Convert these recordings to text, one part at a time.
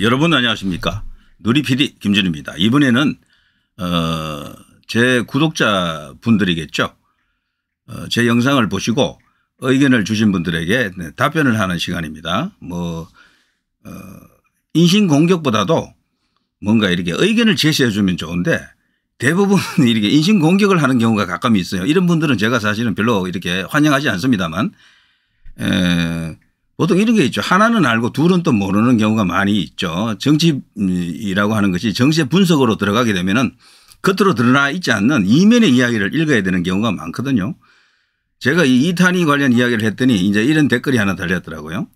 여러분 안녕하십니까. 누리피디 김준입니다. 이번에는, 어, 제 구독자 분들이겠죠. 어, 제 영상을 보시고 의견을 주신 분들에게 네, 답변을 하는 시간입니다. 뭐, 어, 인신공격보다도 뭔가 이렇게 의견을 제시해 주면 좋은데 대부분 이렇게 인신공격을 하는 경우가 가끔 있어요. 이런 분들은 제가 사실은 별로 이렇게 환영하지 않습니다만 에, 보통 이런 게 있죠. 하나는 알고 둘은 또 모르는 경우가 많이 있죠. 정치라고 하는 것이 정치의 분석으로 들어가게 되면은 겉으로 드러나 있지 않는 이면의 이야기를 읽어야 되는 경우가 많거든요. 제가 이 이탄희 관련 이야기를 했더니 이제 이런 댓글이 하나 달렸더라고요.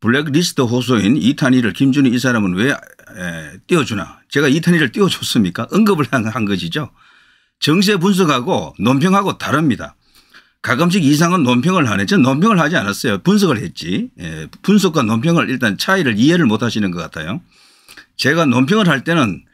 블랙리스트 호소인 이탄희를 김준희 이 사람은 왜 띄워주나. 제가 이탄희를 띄워줬습니까? 언급을 한 것이죠. 정세 분석하고 논평하고 다릅니다. 가끔씩 이상한 논평을 하네. 전 논평을 하지 않았어요. 분석을 했지. 예, 분석과 논평을 일단 차이를 이해를 못 하시는 것 같아요. 제가 논평을 할 때는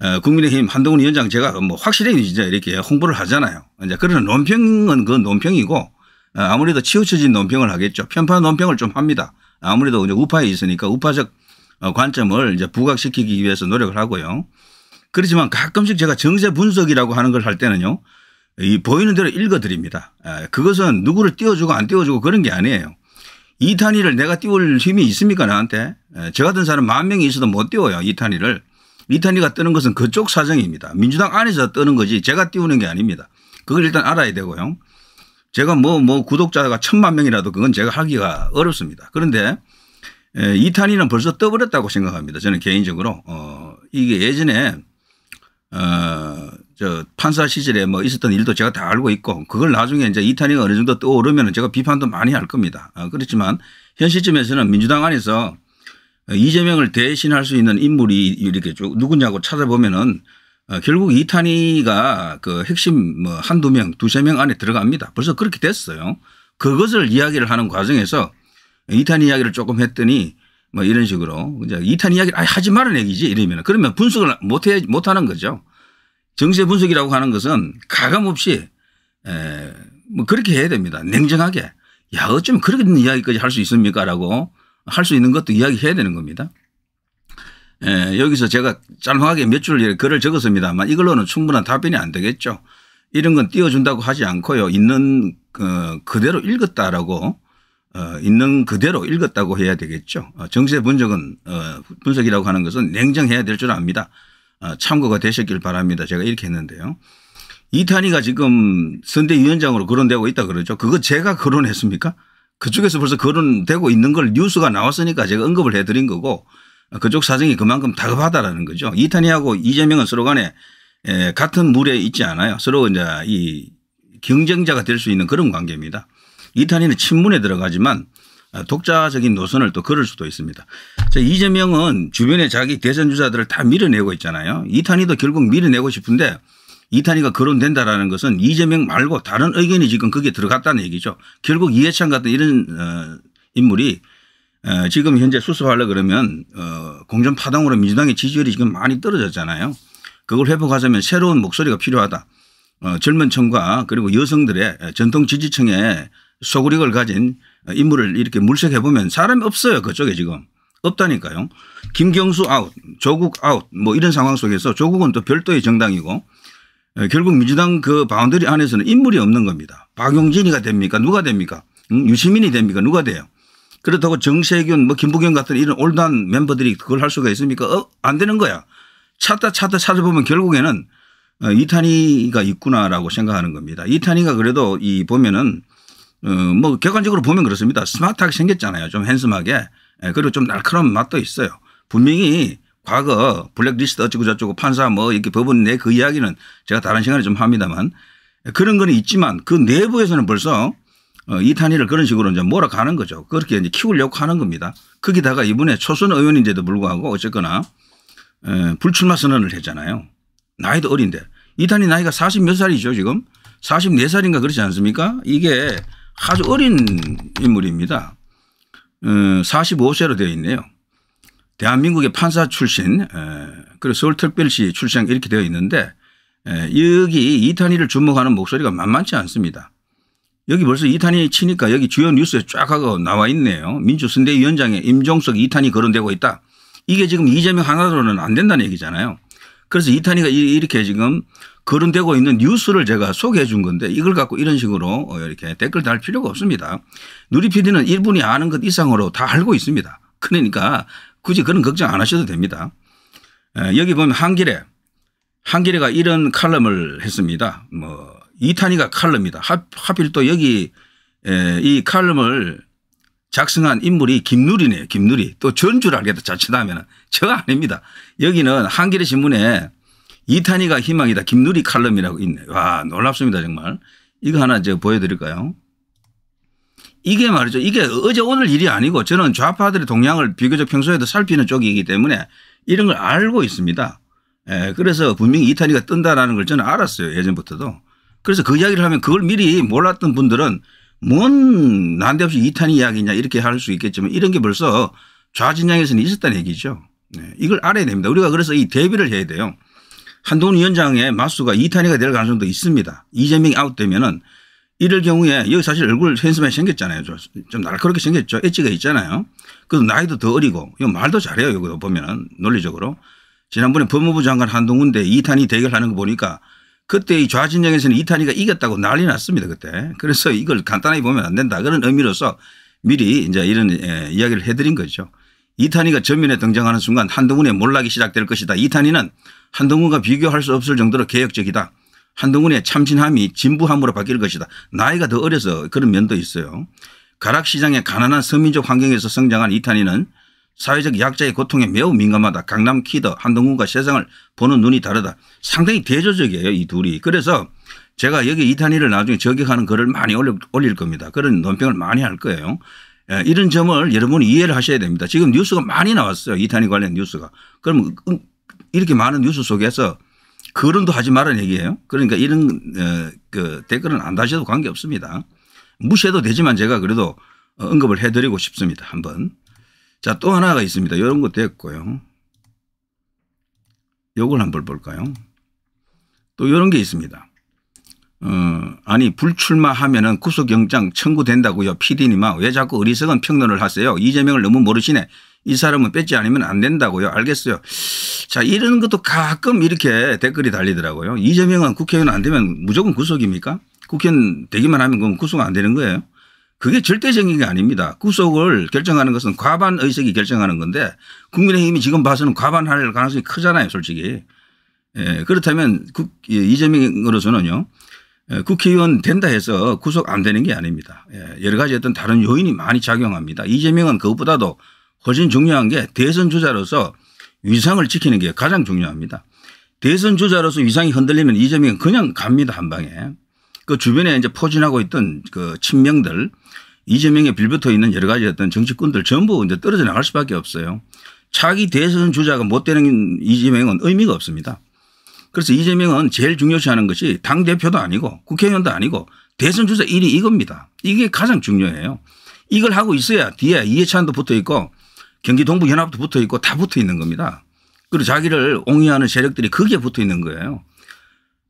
어, 국민의힘 한동훈 위원장 제가 뭐 확실히 이제 이렇게 홍보를 하잖아요. 이제 그런 논평은 그 논평이고 어, 아무래도 치우쳐진 논평을 하겠죠. 편파 논평을 좀 합니다. 아무래도 이제 우파에 있으니까 우파적 어, 관점을 이제 부각시키기 위해서 노력을 하고요. 그렇지만 가끔씩 제가 정세 분석이라고 하는 걸 할 때는요. 이 보이는 대로 읽어드립니다. 예, 그것은 누구를 띄워주고 안 띄워주고 그런 게 아니에요. 이탄희를 내가 띄울 힘이 있습니까 나한테? 예, 저 같은 사람 만 명이 있어도 못 띄워요 이탄희를. 이탄희가 뜨는 것은 그쪽 사정입니다. 민주당 안에서 뜨는 거지 제가 띄우는 게 아닙니다. 그걸 일단 알아야 되고요. 제가 뭐뭐 뭐 구독자가 천만 명이라도 그건 제가 하기가 어렵습니다. 그런데 예, 이탄희는 벌써 떠버렸다고 생각합니다. 저는 개인적으로 어 이게 예전에 어저 판사 시절에 뭐 있었던 일도 제가 다 알고 있고 그걸 나중에 이제 이탄희가 어느 정도 떠오르면 제가 비판도 많이 할 겁니다. 아, 그렇지만 현 시점에서는 민주당 안에서 이재명을 대신할 수 있는 인물이 이렇게 쭉 누구냐고 찾아보면은 어, 결국 이탄희가그 핵심 뭐 한두 명, 두세 명 안에 들어갑니다. 벌써 그렇게 됐어요. 그것을 이야기를 하는 과정에서 이탄 희 이야기를 조금 했더니 뭐 이런 식으로 이제 이탄 희 이야기를 아니, 하지 말은 얘기지 이러면 그러면 분석을 못 해 못하는 거죠. 정세 분석이라고 하는 것은 가감 없이 뭐 그렇게 해야 됩니다. 냉정하게 야 어쩌면 그런 이야기까지 할 수 있습니까라고 할 수 있는 것도 이야기해야 되는 겁니다. 에, 여기서 제가 짤막하게 몇줄 글을 적었습니다만 이걸로는 충분한 답변이 안 되겠죠. 이런 건 띄워준다고 하지 않고요. 있는 어, 그대로 읽었다라고 어, 있는 그대로 읽었다고 해야 되겠죠. 어, 정세 분석은 어, 분석이라고 하는 것은 냉정해야 될 줄 압니다. 어, 참고가 되셨길 바랍니다. 제가 이렇게 했는데요. 이탄희가 지금 선대위원장으로 거론되고 있다 그러죠. 그거 제가 거론했습니까? 그쪽에서 벌써 거론되고 있는 걸 뉴스가 나왔으니까 제가 언급을 해드린 거고 어, 그쪽 사정이 그만큼 다급하다라는 거죠. 이탄희하고 이재명은 서로 간에 같은 물에 있지 않아요. 서로 이제 이 경쟁자가 될 수 있는 그런 관계입니다. 이탄희는 친문에 들어가지만 독자적인 노선을 또 걸을 수도 있습니다. 자, 이재명은 주변에 자기 대선 주자들을 다 밀어내고 있잖아요. 이탄희도 결국 밀어내고 싶은데 이탄희가 거론된다라는 것은 이재명 말고 다른 의견이 지금 거기에 들어갔다는 얘기죠. 결국 이해찬 같은 이런 어, 인물이 어, 지금 현재 수습하려 그러면 어, 공전 파동으로 민주당의 지지율이 지금 많이 떨어졌잖아요. 그걸 회복하자면 새로운 목소리가 필요하다. 젊은 층과 그리고 여성들의 전통 지지층의 소구력을 가진 인물을 이렇게 물색해 보면 사람이 없어요. 그쪽에 지금. 없다니까요. 김경수 아웃, 조국 아웃 뭐 이런 상황 속에서 조국은 또 별도의 정당이고 결국 민주당 그 바운더리 안에서는 인물이 없는 겁니다. 박용진이가 됩니까? 누가 됩니까? 유시민이 됩니까? 누가 돼요? 그렇다고 정세균, 뭐 김부겸 같은 이런 올드한 멤버들이 그걸 할 수가 있습니까? 어, 안 되는 거야. 찾다 찾다 찾아보면 결국에는 어, 이탄희가 있구나라고 생각하는 겁니다. 이탄희가 그래도 이 보면은 어, 뭐 객관적으로 보면 그렇습니다. 스마트하게 생겼잖아요. 좀 핸섬하게. 예, 그리고 좀 날카로운 맛도 있어요. 분명히 과거 블랙리스트 어쩌고저쩌고 판사 뭐 이렇게 법원 내 그 이야기는 제가 다른 시간에 좀 합니다만 예, 그런 건 있지만 그 내부에서는 벌써 어, 이탄희를 그런 식으로 이제 몰아가는 거죠. 그렇게 이제 키우려고 하는 겁니다. 거기다가 이번에 초선 의원인데도 불구하고 어쨌거나 예, 불출마 선언을 했잖아요. 나이도 어린데 이탄희 나이가 40 몇 살이죠 지금 44살인가 그렇지 않습니까? 이게 아주 어린 인물입니다. 45세로 어, 되어 있네요. 대한민국의 판사 출신 그리고 서울특별시 출생 이렇게 되어 있는데 여기 이탄희를 주목하는 목소리가 만만치 않습니다. 여기 벌써 이탄희 치니까 여기 주요 뉴스에 쫙 하고 나와 있네요. 민주선대위원장의 임종석 이탄희 거론되고 있다. 이게 지금 이재명 하나로는 안 된다는 얘기잖아요. 그래서 이탄희가 이렇게 지금 거론되고 있는 뉴스를 제가 소개해 준 건데 이걸 갖고 이런 식으로 어, 이렇게 댓글 달 필요가 없습니다. 누리 PD는 이분이 아는 것 이상으로 다 알고 있습니다. 그러니까 굳이 그런 걱정 안 하셔도 됩니다. 예, 여기 보면 한길에 한길에가 이런 칼럼을 했습니다. 뭐이탄이가 칼럼이다. 하필 또 여기 예, 이 칼럼을 작성한 인물이 김누리네요. 김누리. 또 전주를 알겠다. 자칫하면 은저 아닙니다. 여기는 한길의 신문에 이탄희가 희망이다. 김누리 칼럼이라고 있네. 와 놀랍습니다 정말. 이거 하나 제가 보여드릴까요? 이게 말이죠. 이게 어제 오늘 일이 아니고 저는 좌파들의 동향을 비교적 평소에도 살피는 쪽이기 때문에 이런 걸 알고 있습니다. 예, 그래서 분명히 이탄희가 뜬다라는 걸 저는 알았어요. 예전부터도. 그래서 그 이야기를 하면 그걸 미리 몰랐던 분들은 뭔 난데없이 이탄 희 이야기냐 이렇게 할 수 있겠지만 이런 게 벌써 좌진양에서는 있었다는 얘기죠. 네. 이걸 알아야 됩니다. 우리가 그래서 이 대비를 해야 돼요. 한동훈 위원장의 마수가 이탄희가 될 가능성도 있습니다. 이재명이 아웃되면은 이럴 경우에 여기 사실 얼굴 현수막이 생겼잖아요. 좀 날카롭게 생겼죠. 엣지가 있잖아요. 그래서 나이도 더 어리고 이거 말도 잘해요. 여기도 보면은 논리적으로. 지난번에 법무부 장관 한동훈 대 이탄희 대결하는 거 보니까 그때 이 좌진영에서는 이탄희가 이겼다고 난리 났습니다. 그때. 그래서 이걸 간단하게 보면 안 된다. 그런 의미로서 미리 이제 이런 예, 이야기를 해드린 거죠. 이탄희가 전면에 등장하는 순간 한동훈의 몰락이 시작될 것이다. 이탄희는 한동훈과 비교할 수 없을 정도로 개혁적이다. 한동훈의 참신함이 진부함으로 바뀔 것이다. 나이가 더 어려서 그런 면도 있어요. 가락시장의 가난한 서민적 환경에서 성장한 이탄희는 사회적 약자의 고통에 매우 민감하다. 강남 키더 한동훈과 세상을 보는 눈이 다르다. 상당히 대조적이에요. 이 둘이. 그래서 제가 여기 이탄희를 나중에 저격하는 글을 많이 올릴 겁니다. 그런 논평을 많이 할 거예요. 예, 이런 점을 여러분이 이해를 하셔야 됩니다. 지금 뉴스가 많이 나왔어요. 이탄이 관련 뉴스가. 그러면 그, 음, 이렇게 많은 뉴스 속에서 거론도 하지 말라는 얘기예요. 그러니까 이런 어, 그 댓글은 안 다셔도 관계 없습니다. 무시해도 되지만 제가 그래도 언급을 해드리고 싶습니다. 한번. 자, 또 하나가 있습니다. 이런 거됐고요 요걸 한 번 볼까요? 또 이런 게 있습니다. 어, 아니 불출마하면은 구속영장 청구된다고요. 피디님아 왜 자꾸 어리석은 평론을 하세요. 이재명을 너무 모르시네. 이 사람은 뺏지 않으면 안 된다고요. 알겠어요. 자 이런 것도 가끔 이렇게 댓글이 달리더라고요. 이재명은 국회의원 안 되면 무조건 구속입니까? 국회의원 되기만 하면 그건 구속 안 되는 거예요. 그게 절대적인 게 아닙니다. 구속을 결정하는 것은 과반 의석이 결정하는 건데 국민의힘이 지금 봐서는 과반할 가능성이 크잖아요. 솔직히. 예, 그렇다면 국, 이재명으로서는요. 예, 국회의원 된다 해서 구속 안 되는 게 아닙니다. 예, 여러 가지 어떤 다른 요인이 많이 작용합니다. 이재명은 그것보다도 훨씬 중요한 게 대선 주자로서 위상을 지키는 게 가장 중요합니다. 대선 주자로서 위상이 흔들리면 이재명은 그냥 갑니다 한 방에. 그 주변에 이제 포진하고 있던 그 친명들 이재명에 빌붙어 있는 여러 가지 어떤 정치꾼들 전부 이제 떨어져 나갈 수밖에 없어요. 차기 대선 주자가 못 되는 이재명은 의미가 없습니다. 그래서 이재명은 제일 중요시하는 것이 당 대표도 아니고 국회의원도 아니고 대선 주자 1위 이겁니다. 이게 가장 중요해요. 이걸 하고 있어야 뒤에 이해찬도 붙어 있고 경기 동부 연합도 붙어 있고 다 붙어 있는 겁니다. 그리고 자기를 옹이하는 세력들이 거기에 붙어 있는 거예요.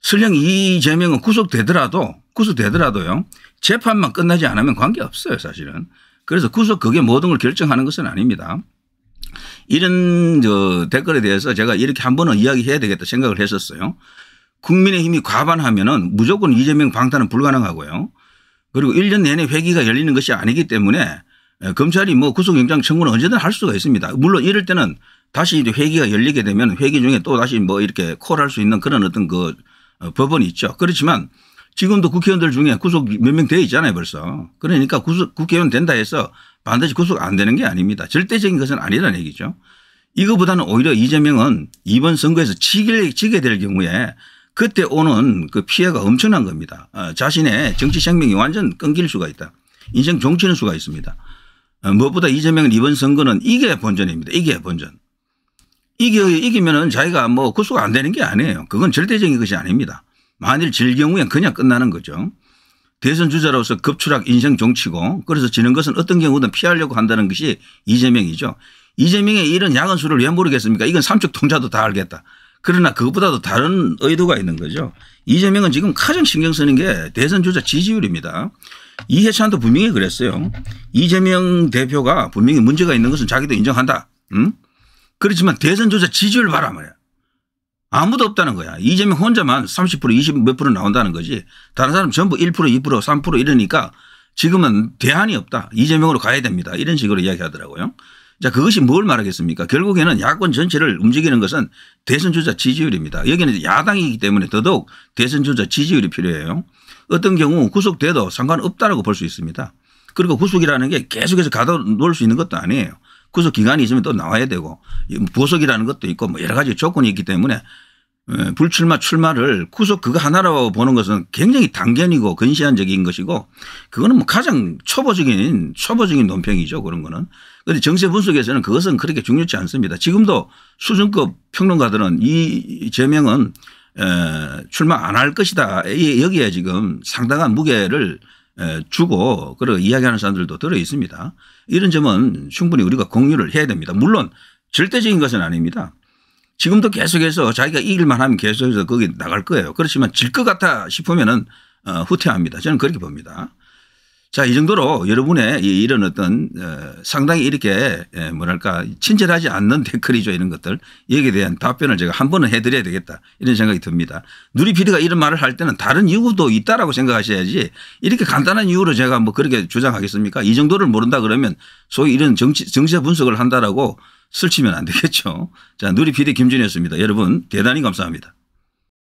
설령 이재명은 구속되더라도 구속되더라도요 재판만 끝나지 않으면 관계 없어요 사실은. 그래서 구속 그게 모든 걸 결정하는 것은 아닙니다. 이런 저 댓글에 대해서 제가 이렇게 한 번은 이야기해야 되겠다 생각을 했었어요. 국민의힘이 과반하면은 무조건 이재명 방탄은 불가능하고요. 그리고 1년 내내 회기가 열리는 것이 아니기 때문에 예, 검찰이 뭐 구속영장 청구는 언제든 할 수가 있습니다. 물론 이럴 때는 다시 이제 회기가 열리게 되면 회기 중에 또 다시 뭐 이렇게 콜할 수 있는 그런 어떤 그 어, 법원이 있죠. 그렇지만 지금도 국회의원들 중에 구속 몇 명 되어 있잖아요 벌써. 그러니까 구속 국회의원 된다 해서 반드시 구속 안 되는 게 아닙니다. 절대적인 것은 아니라는 얘기죠. 이거보다는 오히려 이재명은 이번 선거에서 지게, 될 경우에 그때 오는 그 피해가 엄청난 겁니다. 어, 자신의 정치 생명이 완전 끊길 수가 있다. 인생 종치는 수가 있습니다. 어, 무엇보다 이재명은 이번 선거는 이게 본전입니다. 이게 본전. 이기, 이기면은 자기가 뭐 구속 안 되는 게 아니에요. 그건 절대적인 것이 아닙니다. 만일 질 경우엔 그냥 끝나는 거죠. 대선 주자로서 급추락 인생 종치고 그래서 지는 것은 어떤 경우든 피하려고 한다는 것이 이재명이죠. 이재명의 이런 야근 수를 왜 모르겠습니까? 이건 삼척 통자도 다 알겠다. 그러나 그것보다도 다른 의도가 있는 거죠. 이재명은 지금 가장 신경 쓰는 게 대선 주자 지지율입니다. 이해찬도 분명히 그랬어요. 이재명 대표가 분명히 문제가 있는 것은 자기도 인정한다. 응? 음? 그렇지만 대선 주자 지지율 바라말야 아무도 없다는 거야. 이재명 혼자만 30% 20몇 프로 나온다는 거지. 다른 사람 전부 1% 2% 3% 이러니까 지금은 대안이 없다. 이재명으로 가야 됩니다. 이런 식으로 이야기하더라고요. 자 그것이 뭘 말하겠습니까? 결국에는 야권 전체를 움직이는 것은 대선 주자 지지율입니다. 여기는 야당이기 때문에 더더욱 대선 주자 지지율이 필요해요. 어떤 경우 구속돼도 상관없다라고 볼 수 있습니다. 그리고 구속이라는 게 계속해서 가둬놓을 수 있는 것도 아니에요. 구속 기간이 있으면 또 나와야 되고 보석이라는 것도 있고 뭐 여러 가지 조건이 있기 때문에 예, 불출마 출마를 구속 그거 하나로 보는 것은 굉장히 당견이고 근시안적인 것이고 그거는 뭐 가장 초보적인 초보적인 논평이죠 그런 거는 그런데 정세 분석에서는 그것은 그렇게 중요치 않습니다 지금도 수준급 평론가들은 이 제명은 출마 안 할 것이다 여기에 지금 상당한 무게를 주고 그리고 이야기하는 사람들도 들어 있습니다 이런 점은 충분히 우리가 공유를 해야 됩니다 물론 절대적인 것은 아닙니다 지금도 계속해서 자기가 이길만 하면 계속해서 거기 나갈 거예요. 그렇지만 질 것 같아 싶으면은 어, 후퇴합니다. 저는 그렇게 봅니다. 자, 이 정도로 여러분의 이런 어떤 어, 상당히 이렇게 예, 뭐랄까 친절하지 않는 댓글이죠 이런 것들 여기에 대한 답변을 제가 한 번은 해드려야 되겠다 이런 생각이 듭니다. 누리피디가 이런 말을 할 때는 다른 이유도 있다라고 생각하셔야지 이렇게 간단한 이유로 제가 뭐 그렇게 주장하겠습니까? 이 정도를 모른다 그러면 소위 이런 정치 정세 분석을 한다라고 설치면 안 되겠죠. 자, 누리피디 김준이었습니다. 여러분 대단히 감사합니다.